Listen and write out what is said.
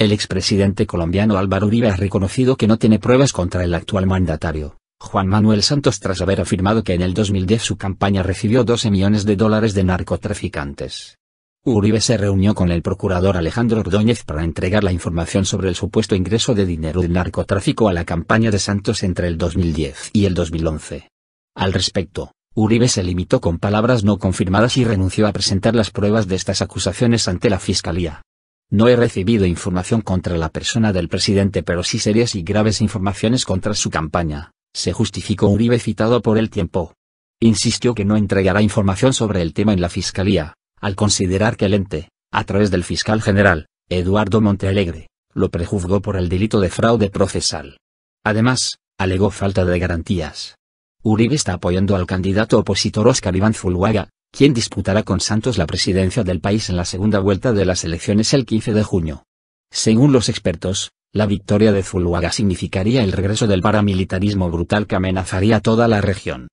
El expresidente colombiano Álvaro Uribe ha reconocido que no tiene pruebas contra el actual mandatario, Juan Manuel Santos tras haber afirmado que en el 2010 su campaña recibió 12 millones de dólares de narcotraficantes. Uribe se reunió con el procurador Alejandro Ordóñez para entregar la información sobre el supuesto ingreso de dinero del narcotráfico a la campaña de Santos entre el 2010 y el 2011. Al respecto, Uribe se limitó con palabras no confirmadas y renunció a presentar las pruebas de estas acusaciones ante la Fiscalía. No he recibido información contra la persona del presidente pero sí serias y graves informaciones contra su campaña, se justificó Uribe citado por el tiempo. Insistió que no entregará información sobre el tema en la Fiscalía, al considerar que el ente, a través del fiscal general, Eduardo Montealegre, lo prejuzgó por el delito de fraude procesal. Además, alegó falta de garantías. Uribe está apoyando al candidato opositor Oscar Iván Zuluaga, ¿Quién disputará con Santos la presidencia del país en la segunda vuelta de las elecciones el 15 de junio. Según los expertos, la victoria de Zuluaga significaría el regreso del paramilitarismo brutal que amenazaría toda la región.